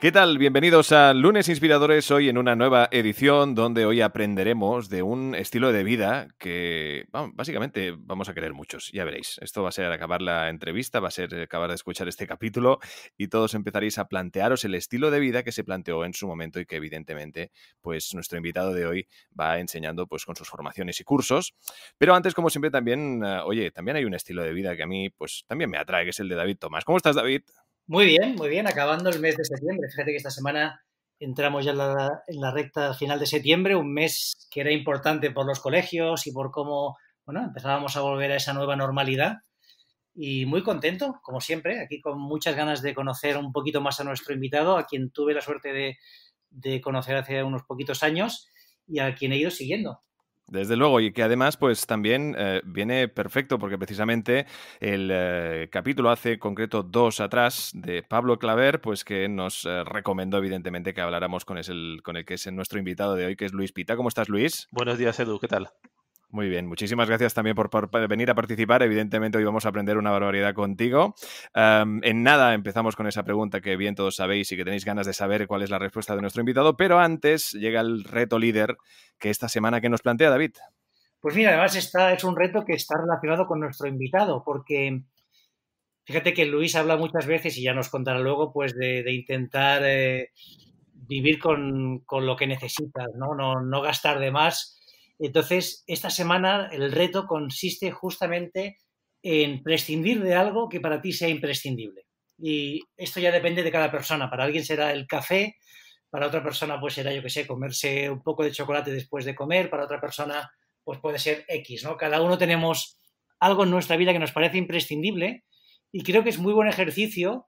¿Qué tal? Bienvenidos a Lunes Inspiradores, hoy en una nueva edición donde hoy aprenderemos de un estilo de vida que básicamente vamos a querer muchos, ya veréis. Esto va a ser acabar la entrevista, va a ser acabar de escuchar este capítulo y todos empezaréis a plantearos el estilo de vida que se planteó en su momento y que evidentemente pues nuestro invitado de hoy va enseñando pues con sus formaciones y cursos. Pero antes, como siempre, también, eh, oye, también hay un estilo de vida que a mí pues también me atrae, que es el de David Tomás. ¿Cómo estás, David? Muy bien, muy bien, acabando el mes de septiembre. Fíjate que esta semana entramos ya en la, recta final de septiembre, un mes que era importante por los colegios y por cómo bueno, empezábamos a volver a esa nueva normalidad. Y muy contento, como siempre, aquí con muchas ganas de conocer un poquito más a nuestro invitado, a quien tuve la suerte de, de conocer hace unos poquitos años y a quien he ido siguiendo. Desde luego, y que además, pues también eh, viene perfecto, porque precisamente el eh, capítulo hace concreto dos atrás de Pablo Claver, pues que nos eh, recomendó, evidentemente, que habláramos con, el, con el que es nuestro invitado de hoy, que es Luis Pita. ¿Cómo estás, Luis? Buenos días, Edu, ¿qué tal? Muy bien, muchísimas gracias también por, venir a participar. Evidentemente hoy vamos a aprender una barbaridad contigo. en nada empezamos con esa pregunta que bien todos sabéis y que tenéis ganas de saber cuál es la respuesta de nuestro invitado, pero antes llega el reto líder que esta semana que nos plantea David. Pues mira, además es un reto que está relacionado con nuestro invitado, porque fíjate que Luis habla muchas veces y ya nos contará luego, pues de, intentar eh, vivir con, lo que necesitas, ¿no? no gastar de más entonces, esta semana el reto consiste justamente en prescindir de algo que para ti sea imprescindible. Y esto ya depende de cada persona. Para alguien será el café, para otra persona pues será, yo que sé, comerse un poco de chocolate después de comer, para otra persona pues puede ser X, ¿no? Cada uno tenemos algo en nuestra vida que nos parece imprescindible y creo que es muy buen ejercicio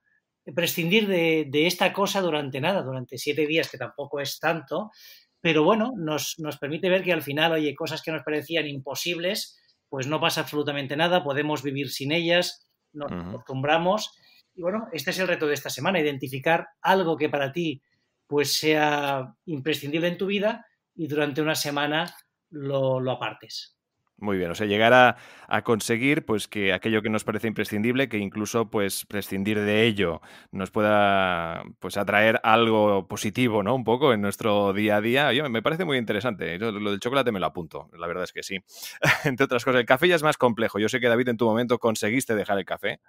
prescindir de, de esta cosa durante nada, durante siete días, que tampoco es tanto, pero bueno, nos, permite ver que al final, oye, cosas que nos parecían imposibles, pues no pasa absolutamente nada, podemos vivir sin ellas, nos acostumbramos. Y bueno, este es el reto de esta semana, identificar algo que para ti pues sea imprescindible en tu vida y durante una semana lo, lo apartes. Muy bien, o sea, llegar a, conseguir pues que aquello que nos parece imprescindible, que incluso pues prescindir de ello nos pueda pues atraer algo positivo, ¿no? Un poco en nuestro día a día. me parece muy interesante. lo del chocolate me lo apunto, la verdad es que sí. Entre otras cosas, el café ya es más complejo. Yo sé que David en tu momento conseguiste dejar el café,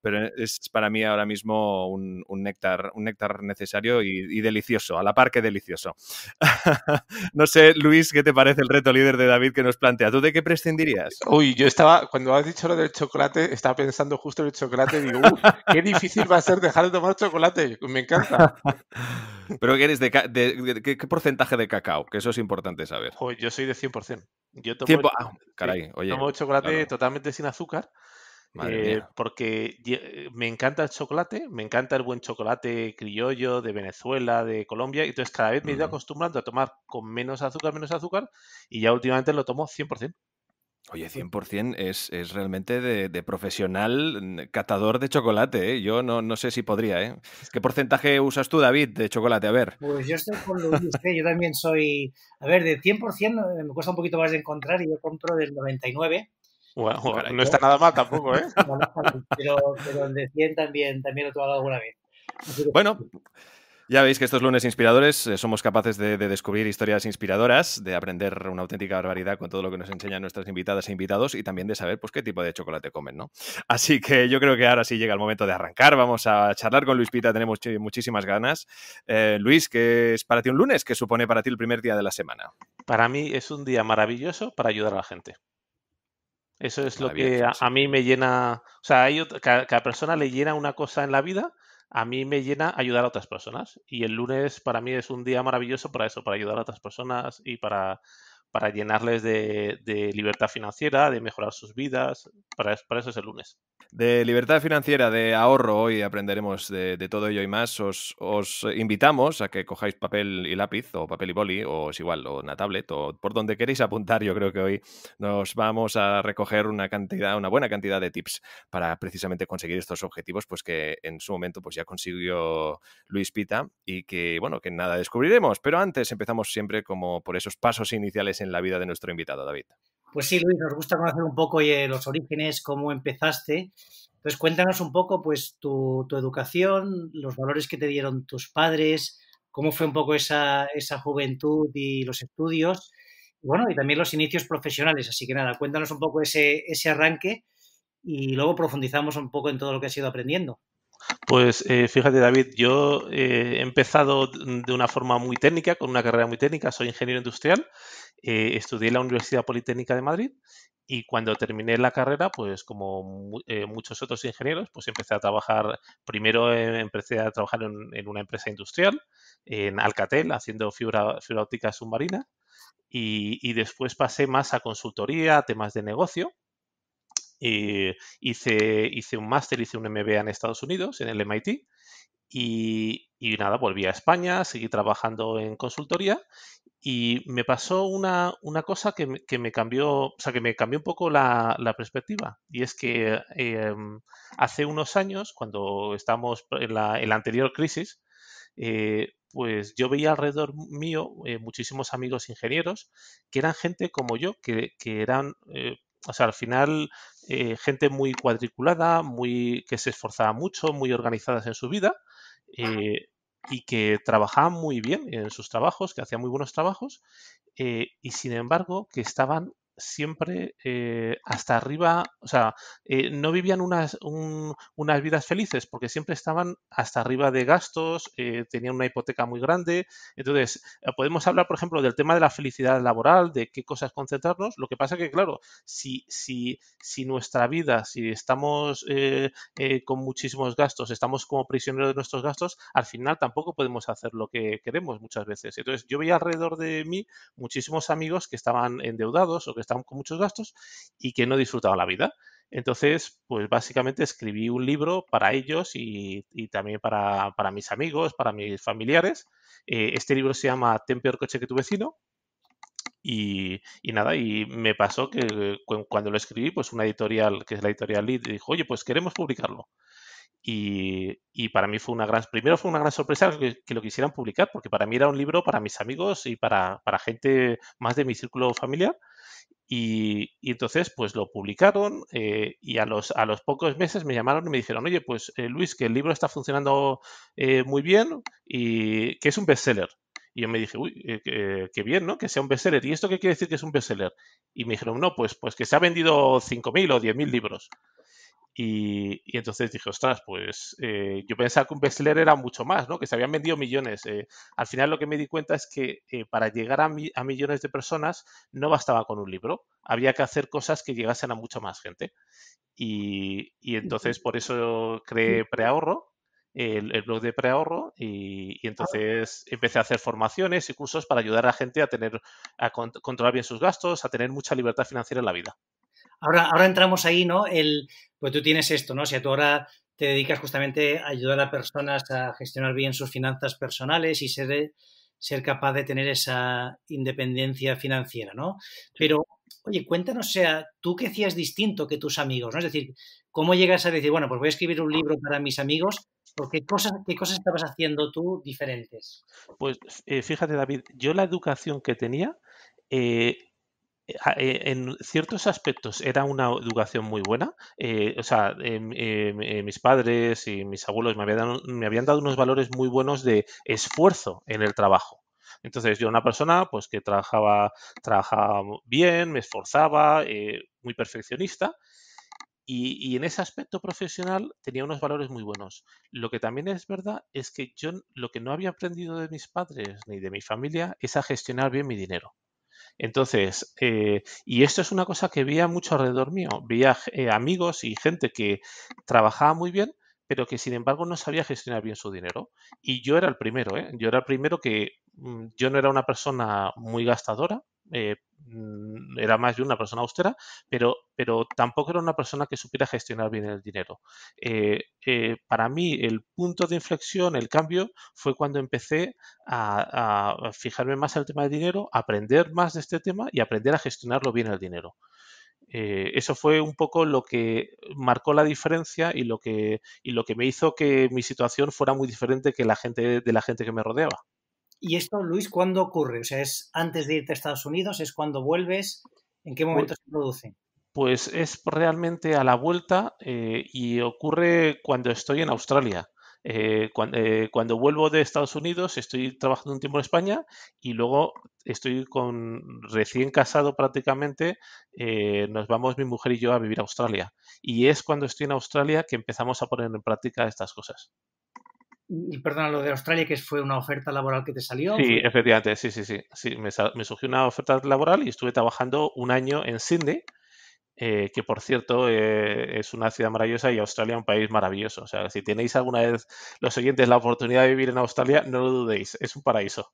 pero e, es para mí ahora mismo un, néctar, un néctar necesario y, delicioso, a la par que delicioso. no sé, Luis, ¿qué te parece el reto líder de David que nos plantea? ¿Tú de qué Uy, yo estaba, cuando has dicho lo del chocolate, estaba pensando justo en el chocolate. Digo, uy, qué difícil va a ser dejar de tomar chocolate. Me encanta. ¿Pero que eres de, qué porcentaje de cacao? Que eso es importante saber. Joder, yo soy de 100%. Yo tomo, ah, tomo chocolate totalmente sin azúcar. Eh, porque eh, me encanta el chocolate, me encanta el buen chocolate criollo de Venezuela, de Colombia, y entonces cada vez me he ido acostumbrando a tomar con menos azúcar, menos azúcar, y ya últimamente lo tomo 100%. Oye, 100% es, realmente de, profesional mm, catador de chocolate. ¿eh? Yo no, no, sé si podría. ¿eh? ¿Qué porcentaje usas tú, David, de chocolate? A ver. Pues yo estoy con Luis. ¿eh? Yo también soy. A ver, de 100% eh, me cuesta un poquito más de encontrar y yo compro del 99%. no está nada mal tampoco, ¿eh? pero, pero de 100 también, también lo he tomado alguna vez. Bueno, ya veis que estos lunes inspiradores eh, somos capaces de, descubrir historias inspiradoras, de aprender una auténtica barbaridad con todo lo que nos enseñan nuestras invitadas e invitados y también de saber pues, qué tipo de chocolate comen, ¿no? Así que yo creo que ahora sí llega el momento de arrancar. Vamos a charlar con Luis Pita, tenemos muchísimas ganas. Eh, Luis, ¿qué es para ti un lunes? ¿Qué supone para ti el primer día de la semana? Para mí es un día maravilloso para ayudar a la gente. Eso es lo que a, mí me llena. O sea, cada persona le llena una cosa en la vida a mí me llena ayudar a otras personas. Y el lunes para mí es un día maravilloso para eso, para ayudar a otras personas y para para llenarles de, libertad financiera, de mejorar sus vidas. Para, eso es el lunes. De libertad financiera, de ahorro, hoy aprenderemos de, todo ello y más. Os, invitamos a que cojáis papel y lápiz, o papel y boli, o es igual, o una tablet, o por donde queréis apuntar. Yo creo que hoy nos vamos a recoger una cantidad, una buena cantidad de tips para precisamente conseguir estos objetivos, pues que en su momento pues ya consiguió Luis Pita y que, bueno, que nada descubriremos. Pero antes empezamos siempre como por esos pasos iniciales en la vida de nuestro invitado, David. Pues sí, Luis, nos gusta conocer un poco eh, los orígenes, cómo empezaste. Entonces, cuéntanos un poco pues tu, educación, los valores que te dieron tus padres, cómo fue un poco esa, esa juventud y los estudios, y bueno, y también los inicios profesionales. Así que nada, cuéntanos un poco ese, ese arranque y luego profundizamos un poco en todo lo que has ido aprendiendo. Pues eh, fíjate, David, yo eh, he empezado de una forma muy técnica, con una carrera muy técnica, soy ingeniero industrial, eh, estudié en la Universidad Politécnica de Madrid y cuando terminé la carrera, pues como muchos otros ingenieros, pues empecé a trabajar, primero empecé a trabajar en, una empresa industrial, en Alcatel, haciendo fibra, óptica submarina, y, después pasé más a consultoría, temas de negocio, eh, hice, hice un máster, hice un MBA en Estados Unidos, en el MIT, y, nada, volví a España, seguí trabajando en consultoría y me pasó una, una cosa que me, cambió, o sea, que me cambió un poco la, perspectiva. Y es que em, hace unos años, cuando estábamos en la, anterior crisis, eh, pues yo veía alrededor mío eh, muchísimos amigos ingenieros que eran gente como yo, que, que eran, o sea, al final eh, gente muy cuadriculada, muy, que se esforzaba mucho, muy organizadas en su vida eh, y que trabajaban muy bien en sus trabajos, que hacían muy buenos trabajos eh, y sin embargo que estaban siempre eh, hasta arriba, o sea, eh, no vivían unas, unas vidas felices porque siempre estaban hasta arriba de gastos, eh, tenían una hipoteca muy grande. Entonces, eh, podemos hablar, por ejemplo, del tema de la felicidad laboral, de qué cosas concentrarnos. Lo que pasa que, claro, si, si, si nuestra vida, si estamos con muchísimos gastos, estamos como prisioneros de nuestros gastos, al final tampoco podemos hacer lo que queremos muchas veces. Entonces, yo veía alrededor de mí muchísimos amigos que estaban endeudados o que estaban con muchos gastos y que no disfrutaban la vida. Entonces, pues básicamente escribí un libro para ellos y, también para, mis amigos, para mis familiares. Eh, este libro se llama Ten peor coche que tu vecino. Y, nada, y me pasó que cuando lo escribí, pues una editorial, que es la editorial Lead, dijo, oye, pues queremos publicarlo. Y, para mí fue una gran, primero fue una gran sorpresa que, lo quisieran publicar, porque para mí era un libro para mis amigos y para gente más de mi círculo familiar. Y, entonces, pues lo publicaron eh, y a los, a los pocos meses me llamaron y me dijeron, oye, pues eh, Luis, que el libro está funcionando eh, muy bien y que es un bestseller. Y yo me dije, uy, qué bien, ¿no? Que sea un bestseller. ¿Y esto qué quiere decir que es un bestseller? Y me dijeron, no, pues, pues que se ha vendido 5.000 o 10.000 libros. Y, entonces dije, ostras, pues eh, yo pensaba que un bestseller era mucho más, ¿no? Que se habían vendido millones. Eh, al final lo que me di cuenta es que eh, para llegar a, millones de personas no bastaba con un libro. Había que hacer cosas que llegasen a mucha más gente. Y, entonces por eso creé Preahorro, el, blog de preahorro y, ah. entonces empecé a hacer formaciones y cursos para ayudar a la gente a tener a controlar bien sus gastos, a tener mucha libertad financiera en la vida ahora, ahora entramos ahí, ¿no? El, pues tú tienes esto, ¿no? si sea, tú ahora te dedicas justamente a ayudar a personas a gestionar bien sus finanzas personales y ser, ser capaz de tener esa independencia financiera, ¿no? Pero, oye, cuéntanos, o sea, tú qué hacías distinto que tus amigos, ¿no? Es decir, ¿cómo llegas a decir, bueno, pues voy a escribir un libro para mis amigos? ¿Por qué cosas, qué cosas estabas haciendo tú diferentes? Pues eh, fíjate, David, yo la educación que tenía eh, eh, en ciertos aspectos era una educación muy buena. Eh, o sea, eh, mis padres y mis abuelos me habían, dado, me habían dado unos valores muy buenos de esfuerzo en el trabajo. Entonces yo una persona pues que trabajaba, trabajaba bien, me esforzaba, muy perfeccionista. y, en ese aspecto profesional tenía unos valores muy buenos. Lo que también es verdad es que yo lo que no había aprendido de mis padres ni de mi familia es a gestionar bien mi dinero. Entonces, eh, y esto es una cosa que veía mucho alrededor mío. Veía eh, amigos y gente que trabajaba muy bien, pero que sin embargo no sabía gestionar bien su dinero. Y yo era el primero, ¿eh? Yo era el primero que mm, yo no era una persona muy gastadora, eh, mm, era más de una persona austera, pero, pero tampoco era una persona que supiera gestionar bien el dinero. Eh, eh, para mí, el punto de inflexión, el cambio, fue cuando empecé a, fijarme más en el tema del dinero, aprender más de este tema y aprender a gestionarlo bien el dinero. eso fue un poco lo que marcó la diferencia y lo que, y lo que me hizo que mi situación fuera muy diferente que la gente de la gente que me rodeaba. ¿Y esto, Luis, cuándo ocurre? O sea, ¿es antes de irte a Estados Unidos? ¿Es cuando vuelves? ¿En qué momento pues se produce? Pues es realmente a la vuelta eh, y ocurre cuando estoy en Australia. Eh, eh, cuando, vuelvo de Estados Unidos estoy trabajando un tiempo en España y luego estoy con recién casado prácticamente, nos vamos mi mujer y yo a vivir a Australia. Y es cuando estoy en Australia que empezamos a poner en práctica estas cosas perdón, lo de Australia, que fue una oferta laboral que te salió. Sí, efectivamente, sí, sí, sí. me, me, surgió una oferta laboral y estuve trabajando un año en Sydney, eh, que por cierto eh, es una ciudad maravillosa y Australia un país maravilloso. O sea, si tenéis alguna vez los oyentes la oportunidad de vivir en Australia, no lo dudéis, es un paraíso.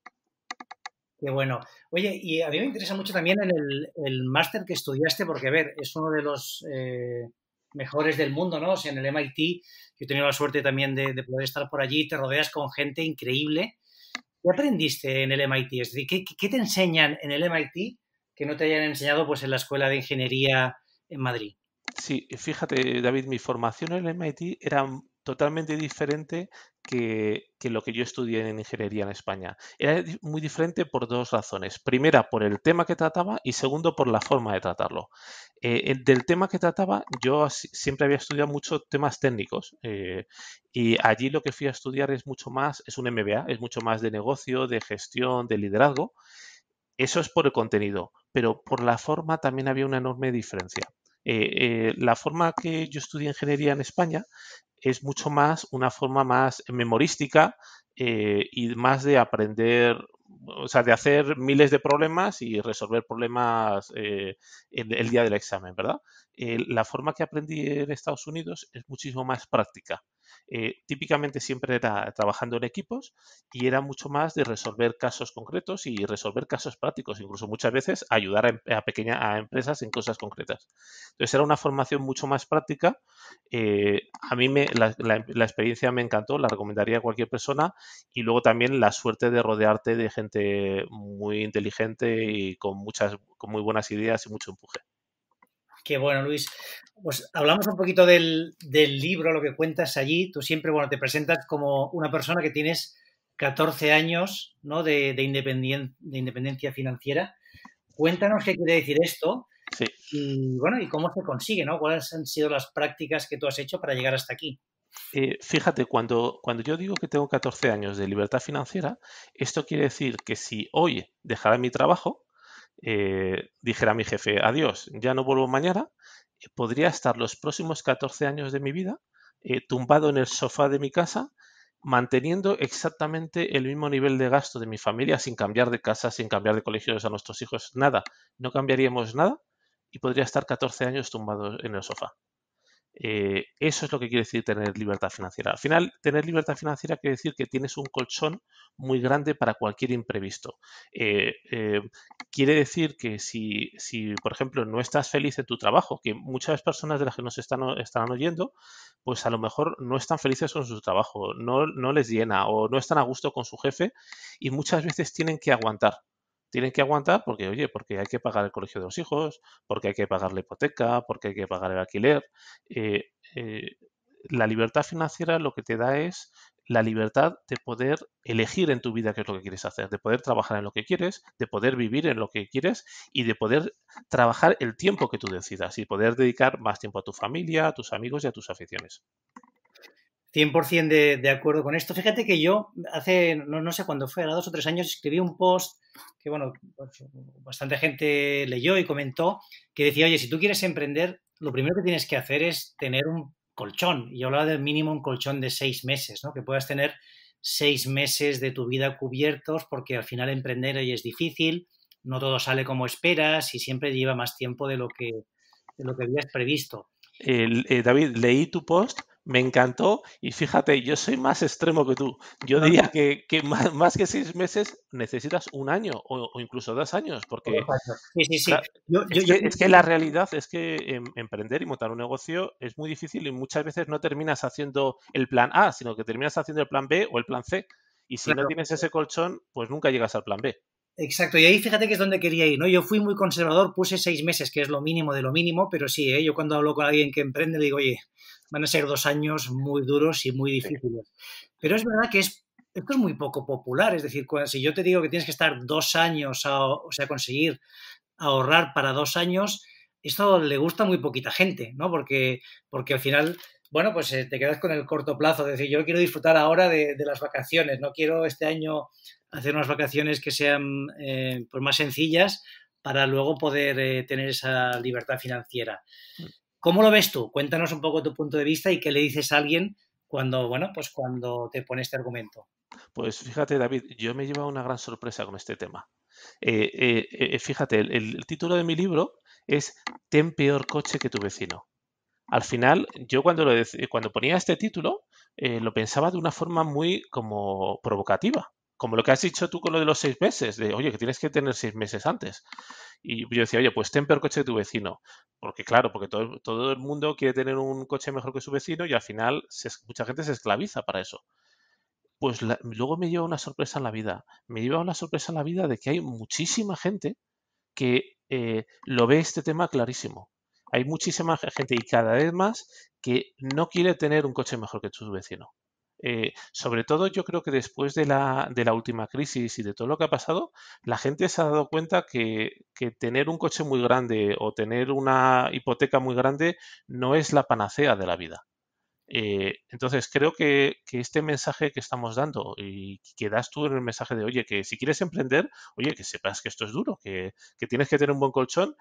Qué bueno. Oye, y a mí me interesa mucho también el, máster que estudiaste, porque a ver, es uno de los... Eh, mejores del mundo, ¿no? O sea, en el MIT yo he tenido la suerte también de, poder estar por allí, te rodeas con gente increíble. ¿Qué aprendiste en el MIT? Es decir, ¿qué, qué te enseñan en el MIT que no te hayan enseñado pues, en la Escuela de Ingeniería en Madrid? Sí, fíjate, David, mi formación en el MIT era totalmente diferente que, lo que yo estudié en ingeniería en España. Era muy diferente por dos razones. Primera, por el tema que trataba y segundo, por la forma de tratarlo. Eh, del tema que trataba, yo siempre había estudiado mucho temas técnicos eh, y allí lo que fui a estudiar es mucho más, es un MBA, es mucho más de negocio, de gestión, de liderazgo. Eso es por el contenido, pero por la forma también había una enorme diferencia. Eh, eh, la forma que yo estudié ingeniería en España es mucho más una forma más memorística eh, y más de aprender, o sea, de hacer miles de problemas y resolver problemas en el, día del examen, ¿verdad? la forma que aprendí en Estados Unidos es muchísimo más práctica. Eh, típicamente siempre era trabajando en equipos y era mucho más de resolver casos concretos y resolver casos prácticos, incluso muchas veces ayudar a, em-, pequeñas empresas en cosas concretas. Entonces era una formación mucho más práctica. Eh, a mí me, la, em-, la, experiencia me encantó, la recomendaría a cualquier persona y luego también la suerte de rodearte de gente muy inteligente y con muchas, con muy buenas ideas y mucho empuje. Qué bueno, Luis. Pues hablamos un poquito del, libro, lo que cuentas allí. Tú siempre, bueno, te presentas como una persona que tienes 14 años ¿no? de, de independencia financiera. Cuéntanos qué quiere decir esto y, bueno, y cómo se consigue, ¿no? ¿Cuáles han sido las prácticas que tú has hecho para llegar hasta aquí? Eh, fíjate, cuando, cuando yo digo que tengo 14 años de libertad financiera, esto quiere decir que si hoy dejara mi trabajo, eh, dijera mi jefe, adiós, ya no vuelvo mañana, eh, podría estar los próximos 14 años de mi vida eh, tumbado en el sofá de mi casa, manteniendo exactamente el mismo nivel de gasto de mi familia, sin cambiar de casa, sin cambiar de colegios a nuestros hijos, nada, no cambiaríamos nada y podría estar 14 años tumbado en el sofá. Eh, eso es lo que quiere decir tener libertad financiera. Al final, tener libertad financiera quiere decir que tienes un colchón muy grande para cualquier imprevisto. Eh, eh, quiere decir que si, por ejemplo, no estás feliz en tu trabajo, que muchas personas de las que nos están, oyendo, pues a lo mejor no están felices con su trabajo, no les llena o no están a gusto con su jefe y muchas veces tienen que aguantar tienen que aguantar porque, oye, porque hay que pagar el colegio de los hijos, porque hay que pagar la hipoteca, porque hay que pagar el alquiler. Eh, eh, la libertad financiera lo que te da es la libertad de poder elegir en tu vida qué es lo que quieres hacer, de poder trabajar en lo que quieres, de poder vivir en lo que quieres y de poder trabajar el tiempo que tú decidas y poder dedicar más tiempo a tu familia, a tus amigos y a tus aficiones. 100% de, acuerdo con esto. Fíjate que yo hace, no, sé cuándo fue, a dos o tres años, escribí un post que, bueno, pues, bastante gente leyó y comentó, que decía, oye, si tú quieres emprender, lo primero que tienes que hacer es tener un colchón. Y yo hablaba del mínimo un colchón de seis meses, ¿no? Que puedas tener seis meses de tu vida cubiertos, porque al final emprender hoy es difícil, no todo sale como esperas y siempre lleva más tiempo de lo que, de lo que habías previsto. Eh, David, leí tu post me encantó y fíjate, yo soy más extremo que tú. Yo diría que, más, que seis meses necesitas un año o, incluso dos años, porque es, que, la realidad es que em, emprender y montar un negocio es muy difícil y muchas veces no terminas haciendo el plan A, sino que terminas haciendo el plan B o el plan C. Y si no tienes ese colchón, pues nunca llegas al plan B. Exacto, y ahí fíjate que es donde quería ir, ¿no? Yo fui muy conservador, puse seis meses, que es lo mínimo de lo mínimo, pero sí, ¿eh? yo cuando hablo con alguien que emprende le digo, oye, van a ser dos años muy duros y muy difíciles. Pero es verdad que es, esto es muy poco popular, es decir, si yo te digo que tienes que estar dos años, o sea, conseguir ahorrar para dos años, esto le gusta muy poquita gente, ¿no? Porque, porque al final bueno, pues eh, te quedas con el corto plazo, es decir, yo quiero disfrutar ahora de, las vacaciones, no quiero este año hacer unas vacaciones que sean eh, pues, más sencillas para luego poder eh, tener esa libertad financiera. Mm. ¿Cómo lo ves tú? Cuéntanos un poco tu punto de vista y qué le dices a alguien cuando, bueno, pues cuando te pone este argumento. Pues fíjate, David, yo me he llevado una gran sorpresa con este tema. Eh, eh, eh, fíjate, el, título de mi libro es Ten peor coche que tu vecino. Al final, yo cuando, lo, cuando ponía este título, lo pensaba de una forma muy como provocativa como lo que has dicho tú con lo de los seis meses, de oye, que tienes que tener seis meses antes. Y yo decía, oye, pues ten peor coche que tu vecino. Porque claro, porque todo, todo el mundo quiere tener un coche mejor que su vecino y al final mucha gente se esclaviza para eso. Pues luego me lleva una sorpresa en la vida. Me lleva una sorpresa en la vida de que hay muchísima gente que eh, lo ve este tema clarísimo. Hay muchísima gente y cada vez más que no quiere tener un coche mejor que su vecino. Eh, sobre todo yo creo que después de la, de la, última crisis y de todo lo que ha pasado, la gente se ha dado cuenta que, que, tener un coche muy grande o tener una hipoteca muy grande no es la panacea de la vida. Eh, entonces creo que, este mensaje que estamos dando y que das tú en el mensaje de, oye, que si quieres emprender, oye, que sepas que esto es duro, que, que tienes que tener un buen colchón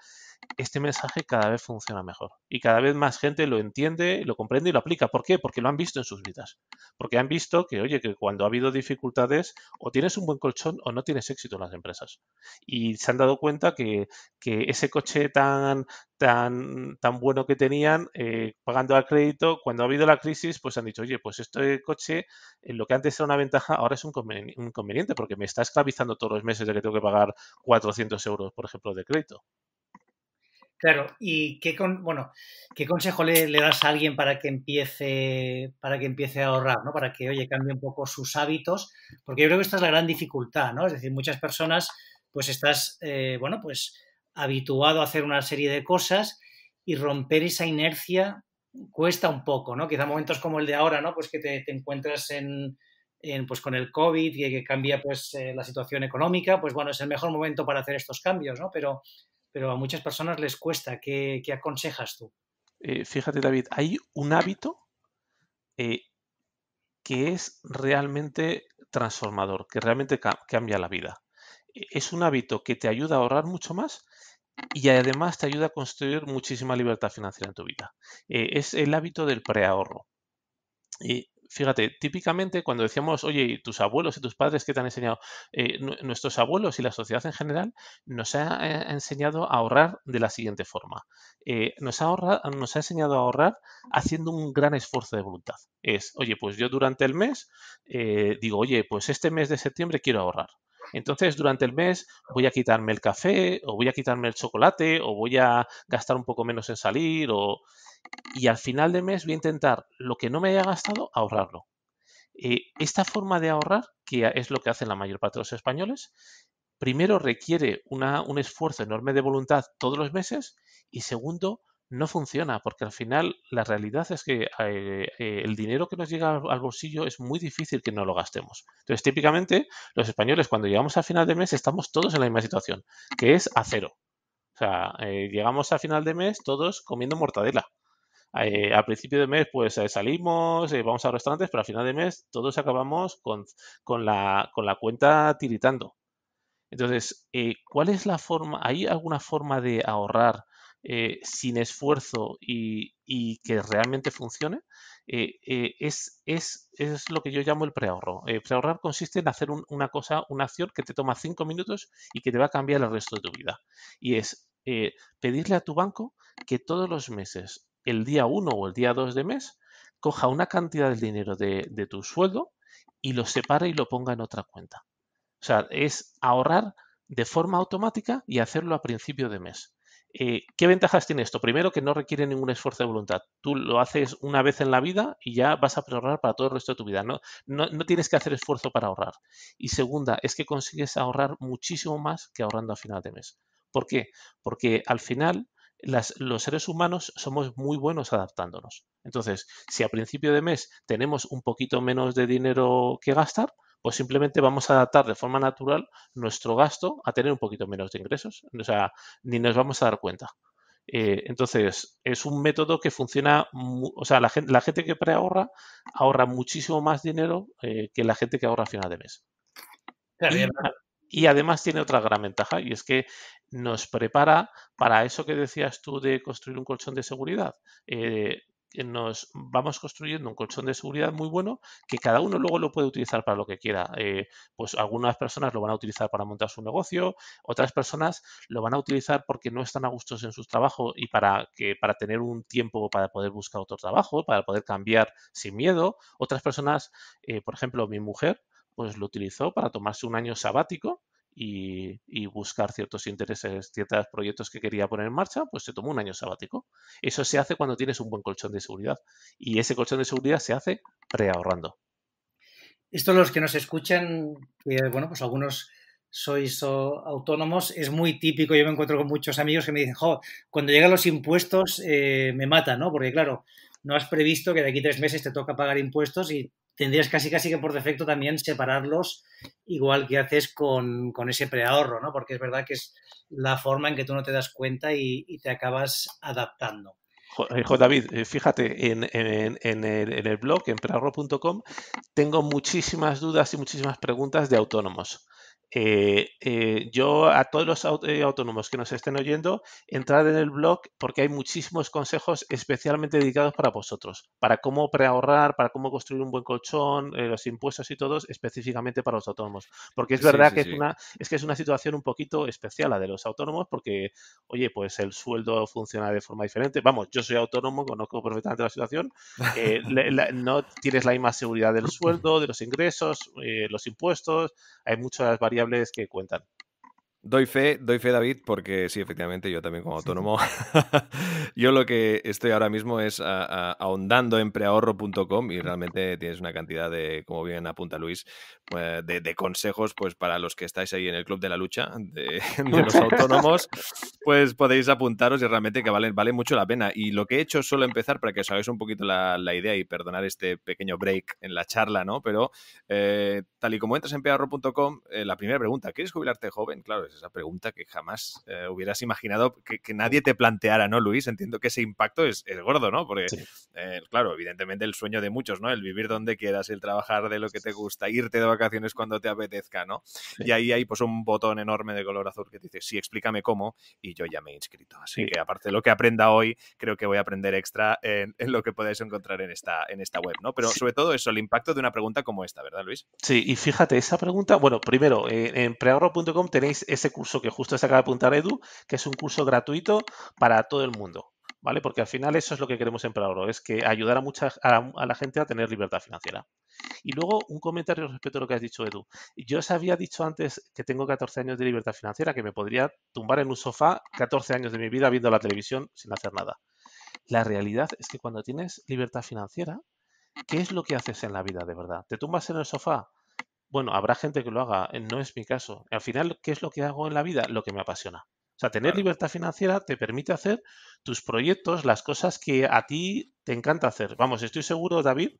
este mensaje cada vez funciona mejor y cada vez más gente lo entiende, lo comprende y lo aplica. ¿Por qué? Porque lo han visto en sus vidas. Porque han visto que, oye, que cuando ha habido dificultades o tienes un buen colchón o no tienes éxito en las empresas. Y se han dado cuenta que, ese coche tan, tan, tan bueno que tenían, eh, pagando al crédito, cuando ha habido la crisis, pues han dicho, oye, pues este coche, en eh, lo que antes era una ventaja, ahora es un inconveniente porque me está esclavizando todos los meses de que tengo que pagar 400 euros, por ejemplo, de crédito. Claro, ¿y qué, con, bueno, qué consejo le, das a alguien para que empiece para que empiece a ahorrar, ¿no? Para que, oye, cambie un poco sus hábitos, porque yo creo que esta es la gran dificultad, ¿no? Es decir, muchas personas, pues estás, eh, bueno, pues habituado a hacer una serie de cosas y romper esa inercia cuesta un poco, ¿no? Quizá momentos como el de ahora, ¿no? Pues que te, encuentras en, pues con el COVID y que cambia pues eh, la situación económica, pues bueno, es el mejor momento para hacer estos cambios, ¿no? Pero pero a muchas personas les cuesta. ¿Qué, aconsejas tú? Eh, fíjate, David, hay un hábito eh, que es realmente transformador, que realmente cambia la vida. E, es un hábito que te ayuda a ahorrar mucho más y además te ayuda a construir muchísima libertad financiera en tu vida. Eh, es el hábito del preahorro fíjate, típicamente cuando decíamos, oye, ¿y tus abuelos y tus padres qué te han enseñado? Eh, nuestros abuelos y la sociedad en general nos ha, eh, enseñado a ahorrar de la siguiente forma. Eh, nos, ha enseñado a ahorrar haciendo un gran esfuerzo de voluntad. Es, oye, pues yo durante el mes digo, oye, pues este mes de septiembre quiero ahorrar. Entonces, durante el mes voy a quitarme el café o voy a quitarme el chocolate o voy a gastar un poco menos en salir o... Y al final de mes voy a intentar lo que no me haya gastado, ahorrarlo. Eh, esta forma de ahorrar, que es lo que hacen la mayor parte de los españoles, primero requiere un esfuerzo enorme de voluntad todos los meses y segundo, no funciona, porque al final la realidad es que eh, eh, el dinero que nos llega al, bolsillo es muy difícil que no lo gastemos. Entonces, típicamente, los españoles cuando llegamos a final de mes estamos todos en la misma situación, que es a cero. O sea, eh, llegamos a final de mes todos comiendo mortadela. al principio de mes, pues salimos, vamos a restaurantes, pero al final de mes todos acabamos con, con, la, con la, cuenta tiritando. Entonces, ¿cuál es la forma? ¿Hay alguna forma de ahorrar eh, sin esfuerzo y, que realmente funcione, eh, eh, es, es, lo que yo llamo el preahorro. preahorrar consiste en hacer una cosa, una acción que te toma cinco minutos y que te va a cambiar el resto de tu vida. Y es pedirle a tu banco que todos los meses, el día 1 o el día 2 de mes, coja una cantidad del dinero de, de tu sueldo y lo separe y lo ponga en otra cuenta. O sea, es ahorrar de forma automática y hacerlo a principio de mes. Eh, ¿Qué ventajas tiene esto? Primero, que no requiere ningún esfuerzo de voluntad. Tú lo haces una vez en la vida y ya vas a ahorrar para todo el resto de tu vida. No, tienes que hacer esfuerzo para ahorrar. Y segunda, es que consigues ahorrar muchísimo más que ahorrando a final de mes. ¿Por qué? Porque al final los seres humanos somos muy buenos adaptándonos. Entonces, si a principio de mes tenemos un poquito menos de dinero que gastar, pues simplemente vamos a adaptar de forma natural nuestro gasto a tener un poquito menos de ingresos. O sea, ni nos vamos a dar cuenta. Eh, entonces, es un método que funciona, o sea, la gente, que preahorra ahorra muchísimo más dinero eh, que la gente que ahorra a final de mes. Y, además tiene otra gran ventaja y es que nos prepara para eso que decías tú de construir un colchón de seguridad. Eh, eh, nos vamos construyendo un colchón de seguridad muy bueno que cada uno luego lo puede utilizar para lo que quiera. Eh, pues algunas personas lo van a utilizar para montar su negocio, otras personas lo van a utilizar porque no están a gustos en su trabajo y para, que, para tener un tiempo para poder buscar otro trabajo, para poder cambiar sin miedo. Otras personas, eh, por ejemplo, mi mujer, pues lo utilizó para tomarse un año sabático y, buscar ciertos intereses, ciertos proyectos que quería poner en marcha, pues se tomó un año sabático. Eso se hace cuando tienes un buen colchón de seguridad y ese colchón de seguridad se hace reahorrando. Esto los que nos escuchan, bueno, pues algunos sois autónomos, es muy típico, yo me encuentro con muchos amigos que me dicen, jo, cuando llegan los impuestos eh, me mata, ¿no? Porque claro, no has previsto que de aquí tres meses te toca pagar impuestos y tendrías casi casi que por defecto también separarlos igual que haces con, con ese preahorro, ¿no? Porque es verdad que es la forma en que tú no te das cuenta y, te acabas adaptando. Hijo eh, David, eh, fíjate, en, el, en el, blog, en preahorro.com, tengo muchísimas dudas y muchísimas preguntas de autónomos. Eh, eh, yo a todos los eh, autónomos que nos estén oyendo, entrad en el blog porque hay muchísimos consejos especialmente dedicados para vosotros, para cómo preahorrar, para cómo construir un buen colchón, los impuestos y todos específicamente para los autónomos. Porque es verdad que, Es una, es que es una situación un poquito especial la de los autónomos porque, oye, pues el sueldo funciona de forma diferente. Vamos, yo soy autónomo, conozco perfectamente la situación. no tienes la misma seguridad del sueldo, de los ingresos, los impuestos, hay muchas variables les que cuentan. Doy fe, doy fe, David, porque sí, efectivamente, yo también como autónomo, yo lo que estoy ahora mismo es ahondando en preahorro.com y realmente tienes una cantidad de, como bien apunta Luis, pues, de, consejos pues para los que estáis ahí en el Club de la Lucha de, los autónomos, pues podéis apuntaros y realmente que vale, vale, mucho la pena. Y lo que he hecho es solo empezar para que os hagáis un poquito la, idea y perdonar este pequeño break en la charla, ¿no? Pero eh, tal y como entras en preahorro.com, eh, la primera pregunta, ¿quieres jubilarte joven? Claro, esa pregunta que jamás eh, hubieras imaginado que, nadie te planteara, ¿no, Luis? Entiendo que ese impacto es, gordo, ¿no? Porque, eh, claro, evidentemente el sueño de muchos, ¿no? El vivir donde quieras, el trabajar de lo que te gusta, irte de vacaciones cuando te apetezca, ¿no? Y ahí hay pues un botón enorme de color azul que te dice, sí, explícame cómo, y yo ya me he inscrito. Así que aparte de lo que aprenda hoy, creo que voy a aprender extra en, lo que podáis encontrar en esta, en esta web, ¿no? Pero sobre todo eso, el impacto de una pregunta como esta, ¿verdad, Luis? Sí, y fíjate, esa pregunta, bueno, primero, en preagro.com tenéis esa curso que justo se acaba de apuntar Edu, que es un curso gratuito para todo el mundo. ¿Vale? Porque al final eso es lo que queremos en Praoro, es que ayudar a, mucha, a, a, la gente a tener libertad financiera. Y luego un comentario respecto a lo que has dicho, Edu. Yo os había dicho antes que tengo 14 años de libertad financiera, que me podría tumbar en un sofá 14 años de mi vida viendo la televisión sin hacer nada. La realidad es que cuando tienes libertad financiera, ¿qué es lo que haces en la vida de verdad? ¿Te tumbas en el sofá bueno, habrá gente que lo haga, eh, no es mi caso. Al final, ¿qué es lo que hago en la vida? Lo que me apasiona. O sea, tener libertad financiera te permite hacer tus proyectos, las cosas que a ti te encanta hacer. Vamos, estoy seguro, David,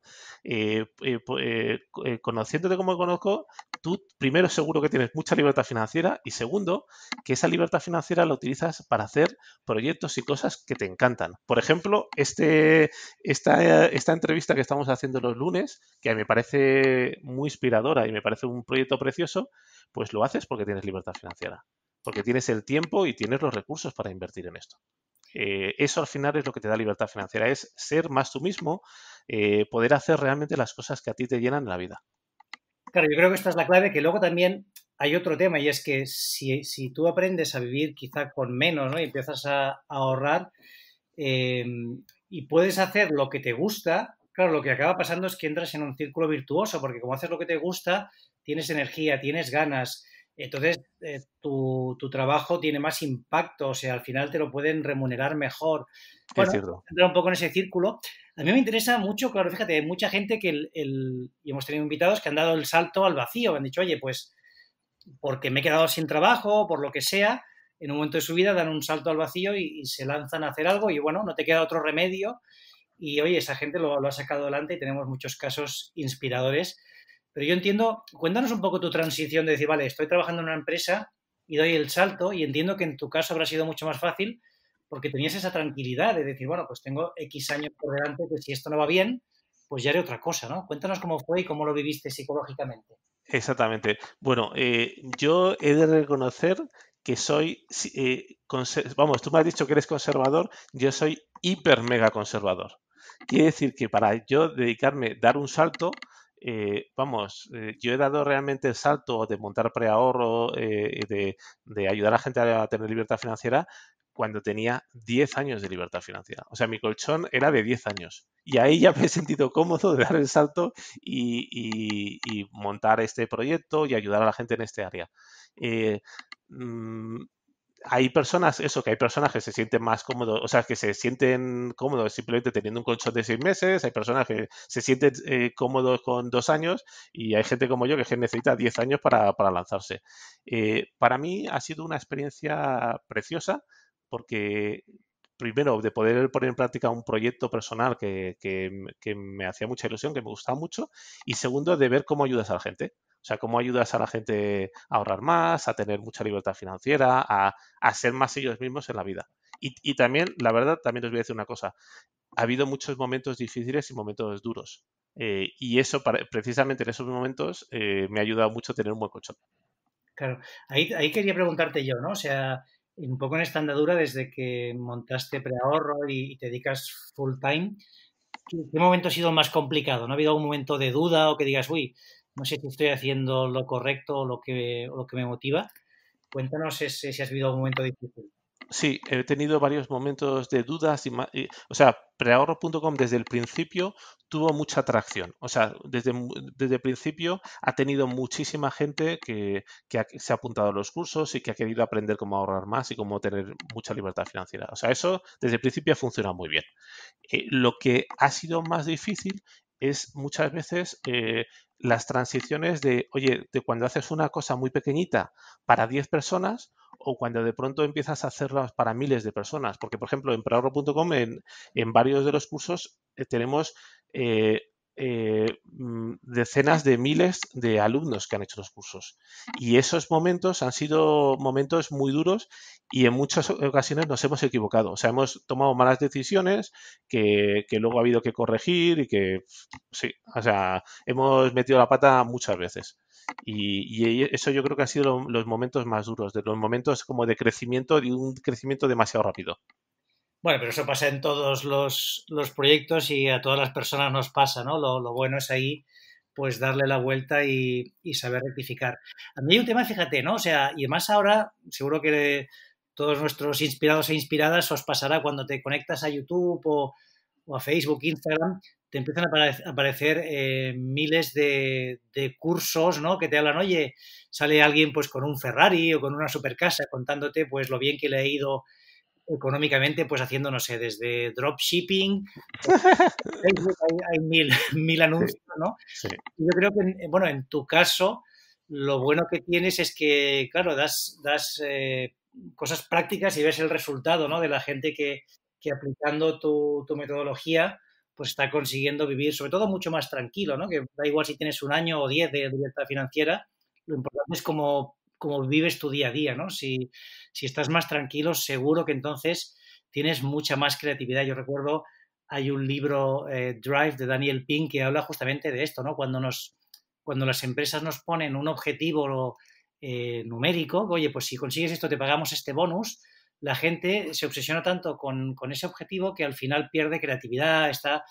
eh, eh, eh, conociéndote como conozco, tú primero seguro que tienes mucha libertad financiera y segundo, que esa libertad financiera la utilizas para hacer proyectos y cosas que te encantan. Por ejemplo, este, esta, esta entrevista que estamos haciendo los lunes, que a mí me parece muy inspiradora y me parece un proyecto precioso, pues lo haces porque tienes libertad financiera porque tienes el tiempo y tienes los recursos para invertir en esto. Eh, eso al final es lo que te da libertad financiera, es ser más tú mismo, eh, poder hacer realmente las cosas que a ti te llenan la vida. Claro, yo creo que esta es la clave, que luego también hay otro tema y es que si, tú aprendes a vivir quizá con menos ¿no? y empiezas a, ahorrar em, y puedes hacer lo que te gusta, claro, lo que acaba pasando es que entras en un círculo virtuoso, porque como haces lo que te gusta, tienes energía, tienes ganas, entonces, eh, tu, trabajo tiene más impacto, o sea, al final te lo pueden remunerar mejor. Bueno, entrar un poco en ese círculo. A mí me interesa mucho, claro, fíjate, hay mucha gente que, el, y hemos tenido invitados que han dado el salto al vacío, han dicho, oye, pues porque me he quedado sin trabajo, por lo que sea, en un momento de su vida dan un salto al vacío y, se lanzan a hacer algo y bueno, no te queda otro remedio. Y oye, esa gente lo ha sacado adelante y tenemos muchos casos inspiradores pero yo entiendo, cuéntanos un poco tu transición de decir, vale, estoy trabajando en una empresa y doy el salto y entiendo que en tu caso habrá sido mucho más fácil porque tenías esa tranquilidad de decir, bueno, pues tengo X años por delante, que si esto no va bien, pues ya haré otra cosa, ¿no? Cuéntanos cómo fue y cómo lo viviste psicológicamente. Exactamente. Bueno, eh, yo he de reconocer que soy, eh, vamos, tú me has dicho que eres conservador, yo soy hiper mega conservador. Quiere decir que para yo dedicarme, dar un salto, eh, vamos, eh, yo he dado realmente el salto de montar preahorro, eh, de, de ayudar a la gente a tener libertad financiera cuando tenía 10 años de libertad financiera. O sea, mi colchón era de 10 años. Y ahí ya me he sentido cómodo de dar el salto y, montar este proyecto y ayudar a la gente en este área. Mm, hay personas, eso, que hay personas que se sienten más cómodos, o sea, que se sienten cómodos simplemente teniendo un colchón de seis meses, hay personas que se sienten eh, cómodos con dos años y hay gente como yo que necesita diez años para, lanzarse. Eh, para mí ha sido una experiencia preciosa porque primero, de poder poner en práctica un proyecto personal que, que, que, me hacía mucha ilusión, que me gustaba mucho, y segundo, de ver cómo ayudas a la gente. O sea, cómo ayudas a la gente a ahorrar más, a tener mucha libertad financiera, a, ser más ellos mismos en la vida. Y, y, también, la verdad, también os voy a decir una cosa. Ha habido muchos momentos difíciles y momentos duros. Eh, y eso, precisamente en esos momentos, eh, me ha ayudado mucho a tener un buen colchón. Claro, ahí, ahí quería preguntarte yo, ¿no? O sea, un poco en esta andadura desde que montaste preahorro y, te dedicas full time, ¿qué, ¿qué, momento ha sido más complicado? ¿No ha habido algún momento de duda o que digas, uy, no sé si estoy haciendo lo correcto o lo que, lo que me motiva. Cuéntanos si has vivido un momento difícil. Sí, he tenido varios momentos de dudas. Y, o sea, preahorro.com desde el principio tuvo mucha atracción. O sea, desde, el principio ha tenido muchísima gente que, se ha apuntado a los cursos y que ha querido aprender cómo ahorrar más y cómo tener mucha libertad financiera. O sea, eso desde el principio ha funcionado muy bien. Eh, lo que ha sido más difícil es muchas veces eh, las transiciones de, oye, de cuando haces una cosa muy pequeñita para 10 personas o cuando de pronto empiezas a hacerlas para miles de personas. Porque, por ejemplo, en preahorro.com, en, en varios de los cursos, eh, tenemos eh, eh, mm, decenas de miles de alumnos que han hecho los cursos. Ah. Y esos momentos han sido momentos muy duros y en muchas ocasiones nos hemos equivocado. O sea, hemos tomado malas decisiones que, luego ha habido que corregir y que, sí, o sea, hemos metido la pata muchas veces. Y, eso yo creo que han sido los momentos más duros, de los momentos como de crecimiento, y un crecimiento demasiado rápido. Bueno, pero eso pasa en todos los, proyectos y a todas las personas nos pasa, ¿no? Lo, bueno es ahí, pues darle la vuelta y, saber rectificar. A mí hay un tema, fíjate, ¿no? O sea, y además ahora, seguro que todos nuestros inspirados e inspiradas os pasará cuando te conectas a YouTube o, a Facebook, Instagram, te empiezan a aparecer eh, miles de, de, cursos, ¿no? Que te hablan, oye, sale alguien pues con un Ferrari o con una supercasa contándote pues lo bien que le ha ido económicamente, pues haciendo, no sé, desde dropshipping, Facebook, hay, mil, mil, anuncios, ¿no? Yo creo que, eh, bueno, en tu caso, lo bueno que tienes es que, claro, das, eh, cosas prácticas y ves el resultado, ¿no? De la gente que, aplicando tu, tu, metodología, pues está consiguiendo vivir, sobre todo, mucho más tranquilo, ¿no? Que da igual si tienes un año o diez de libertad financiera, lo importante es como como vives tu día a día, ¿no? Si, estás más tranquilo, seguro que entonces tienes mucha más creatividad. Yo recuerdo, hay un libro eh, Drive de Daniel Pink que habla justamente de esto, ¿no? Cuando, nos, cuando las empresas nos ponen un objetivo eh, numérico, oye, pues si consigues esto te pagamos este bonus, la gente se obsesiona tanto con, ese objetivo que al final pierde creatividad, está,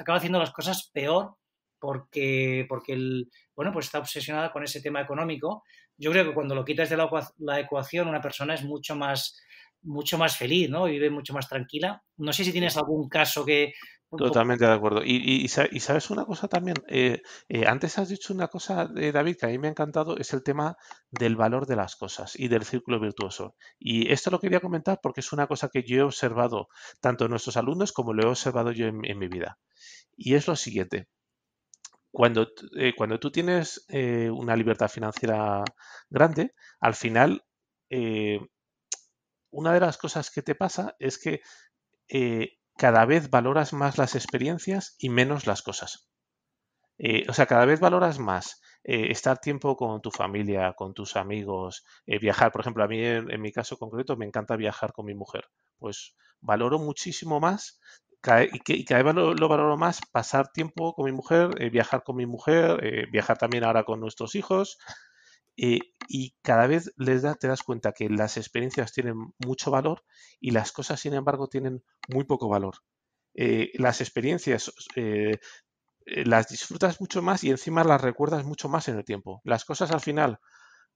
acaba haciendo las cosas peor porque, porque el, bueno, pues está obsesionada con ese tema económico yo creo que cuando lo quitas de la, ecuación, una persona es mucho más, mucho más feliz, ¿no? Vive mucho más tranquila. No sé si tienes algún caso que... Totalmente de acuerdo. Y, sabes una cosa también, eh, eh, antes has dicho una cosa, de David, que a mí me ha encantado, es el tema del valor de las cosas y del círculo virtuoso. Y esto lo quería comentar porque es una cosa que yo he observado tanto en nuestros alumnos como lo he observado yo en mi vida. Y es lo siguiente, cuando, eh, cuando tú tienes eh, una libertad financiera grande, al final, eh, una de las cosas que te pasa es que cada vez valoras más las experiencias y menos las cosas. o sea, cada vez valoras más estar tiempo con tu familia, con tus amigos, viajar. Por ejemplo, a mí en mi caso concreto me encanta viajar con mi mujer. Pues valoro muchísimo más y que, cada vez lo, valoro más, pasar tiempo con mi mujer, eh, viajar con mi mujer, eh, viajar también ahora con nuestros hijos. Eh, y cada vez les da, te das cuenta que las experiencias tienen mucho valor y las cosas, sin embargo, tienen muy poco valor. las experiencias las disfrutas mucho más y encima las recuerdas mucho más en el tiempo. Las cosas al final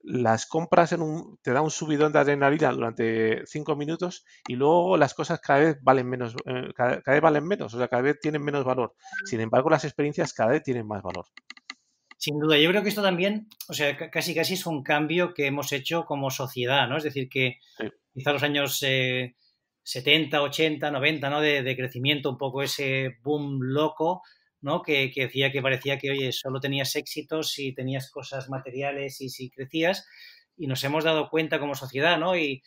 las compras en un, te da un subidón de adrenalina durante cinco minutos y luego las cosas cada vez valen menos, eh, cada, vez valen menos, o sea, cada vez tienen menos valor. Sin embargo, las experiencias cada vez tienen más valor. Sin duda, yo creo que esto también, o sea, casi casi es un cambio que hemos hecho como sociedad, ¿no? Es decir, que quizá los años 70, 80, 90, ¿no? de crecimiento, un poco ese boom loco, ¿no? Que, decía que parecía que, oye, solo tenías éxito si tenías cosas materiales y si crecías. Y nos hemos dado cuenta como sociedad, ¿no? Y,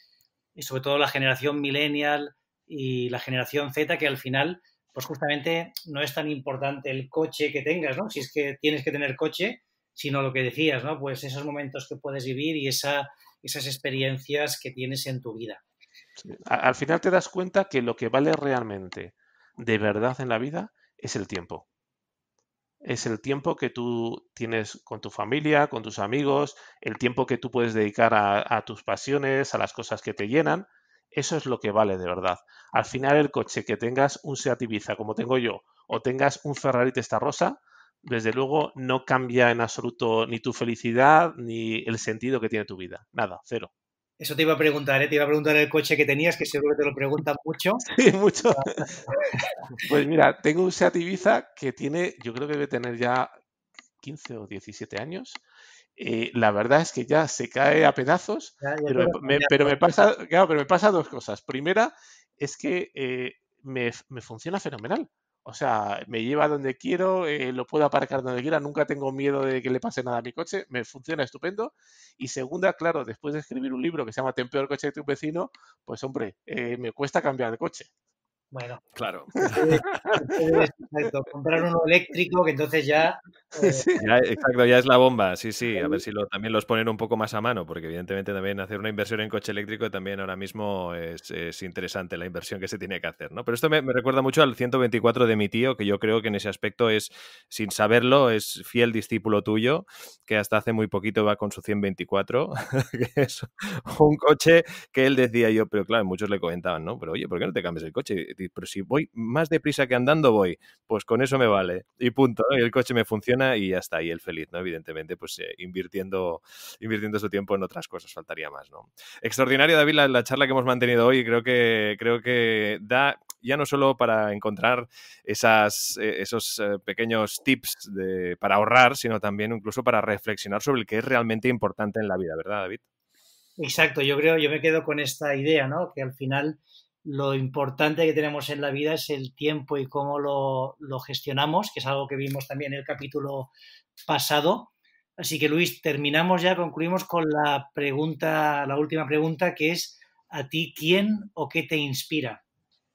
sobre todo la generación millennial y la generación Z, que al final, pues justamente no es tan importante el coche que tengas, ¿no? Si es que tienes que tener coche, sino lo que decías, ¿no? Pues esos momentos que puedes vivir y esa, esas experiencias que tienes en tu vida. Al final te das cuenta que lo que vale realmente, de verdad en la vida, es el tiempo es el tiempo que tú tienes con tu familia, con tus amigos, el tiempo que tú puedes dedicar a, tus pasiones, a las cosas que te llenan. Eso es lo que vale de verdad. Al final el coche que tengas un Seat Ibiza como tengo yo o tengas un Ferrari Testarossa, desde luego no cambia en absoluto ni tu felicidad ni el sentido que tiene tu vida. Nada, cero. Eso te iba a preguntar, ¿eh? te iba a preguntar el coche que tenías, que seguro que te lo preguntan mucho. Sí, mucho. pues mira, tengo un Seat Ibiza que tiene, yo creo que debe tener ya 15 o 17 años. Eh, la verdad es que ya se cae a pedazos, pero, me, pasa, claro, pero me pasa dos cosas. Primera es que eh, me, funciona fenomenal. O sea, me lleva donde quiero, eh, lo puedo aparcar donde quiera, nunca tengo miedo de que le pase nada a mi coche, me funciona estupendo. Y segunda, claro, después de escribir un libro que se llama Ten el coche de tu vecino, pues hombre, eh, me cuesta cambiar de coche. Bueno. Claro. Pues, eh, comprar uno eléctrico que entonces eh, ya, Exacto, ya es la bomba. Sí, sí. A ver si también los ponen un poco más a mano, porque evidentemente también hacer una inversión en coche eléctrico también ahora mismo es, interesante la inversión que se tiene que hacer, ¿no? Pero esto me, me, recuerda mucho al 124 de mi tío, que yo creo que en ese aspecto es, sin saberlo, es fiel discípulo tuyo, que hasta hace muy poquito va con su 124, que es un coche que él decía yo, pero claro, muchos le comentaban, ¿no? Pero oye, ¿por qué no te cambias el coche? pero si voy más deprisa que andando, voy. Pues con eso me vale. Y punto. Y el coche me funciona y ya está. Y feliz, ¿no? Evidentemente, pues eh, invirtiendo, invirtiendo su tiempo en otras cosas, faltaría más, ¿no? Extraordinario, David, la, charla que hemos mantenido hoy. Creo que, creo que da ya no solo para encontrar eh, esos eh, pequeños tips para ahorrar, sino también incluso para reflexionar sobre el que es realmente importante en la vida, ¿verdad, David? Exacto, yo creo, yo me quedo con esta idea, ¿no? Que al final lo importante que tenemos en la vida es el tiempo y cómo lo, gestionamos, que es algo que vimos también en el capítulo pasado. Así que Luis, terminamos ya, concluimos con la pregunta, la última pregunta, que es ¿a ti quién o qué te inspira?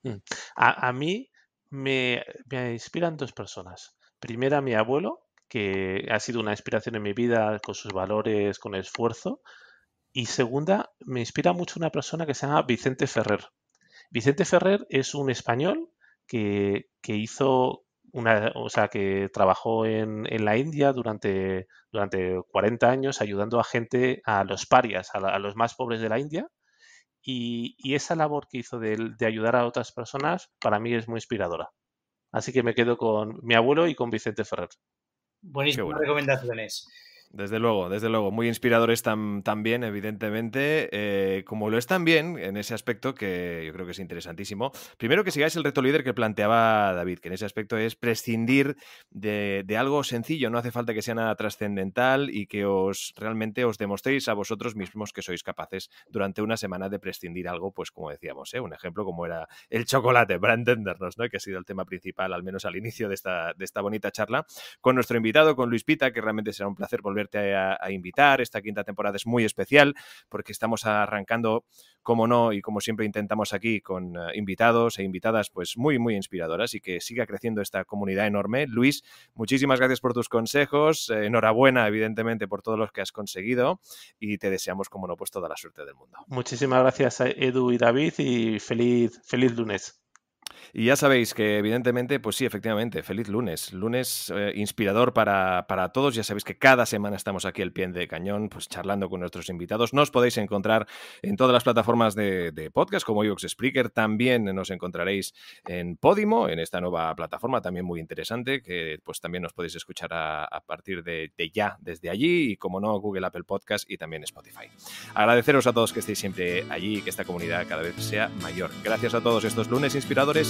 Mm. A, mí me, inspiran dos personas. Primera, mi abuelo, que ha sido una inspiración en mi vida con sus valores, con esfuerzo. Y segunda, me inspira mucho una persona que se llama Vicente Ferrer Vicente Ferrer es un español que, hizo una, o sea, que trabajó en, en, la India durante, durante 40 años ayudando a gente, a los parias, a, los más pobres de la India. Y, esa labor que hizo de, ayudar a otras personas para mí es muy inspiradora. Así que me quedo con mi abuelo y con Vicente Ferrer. Buenísimas recomendaciones desde luego, desde luego. Muy inspiradores también, evidentemente, eh, como lo es también en ese aspecto que yo creo que es interesantísimo. Primero que sigáis el reto líder que planteaba David, que en ese aspecto es prescindir de, algo sencillo, no hace falta que sea nada trascendental y que os realmente os demostréis a vosotros mismos que sois capaces durante una semana de prescindir algo, pues como decíamos, ¿eh? un ejemplo como era el chocolate, para entendernos, ¿no? que ha sido el tema principal, al menos al inicio de esta, de esta bonita charla, con nuestro invitado, con Luis Pita, que realmente será un placer volver a, invitar. Esta quinta temporada es muy especial porque estamos arrancando como no, y como siempre intentamos aquí con eh, invitados e invitadas, pues muy, muy inspiradoras y que siga creciendo esta comunidad enorme. Luis, muchísimas gracias por tus consejos, eh, enhorabuena evidentemente por todos los que has conseguido y te deseamos, como no, pues toda la suerte del mundo. Muchísimas gracias eh, Edu y David y feliz, feliz lunes. Y ya sabéis que, evidentemente, pues sí, efectivamente, feliz lunes. Lunes eh, inspirador para, todos. Ya sabéis que cada semana estamos aquí al pie de cañón, pues charlando con nuestros invitados. Nos podéis encontrar en todas las plataformas de, podcast, como ibox Spreaker. También nos encontraréis en Podimo, en esta nueva plataforma también muy interesante, que pues también nos podéis escuchar a, partir de, de, ya, desde allí. Y como no, Google, Apple Podcast y también Spotify. Agradeceros a todos que estéis siempre allí y que esta comunidad cada vez sea mayor. Gracias a todos estos lunes inspiradores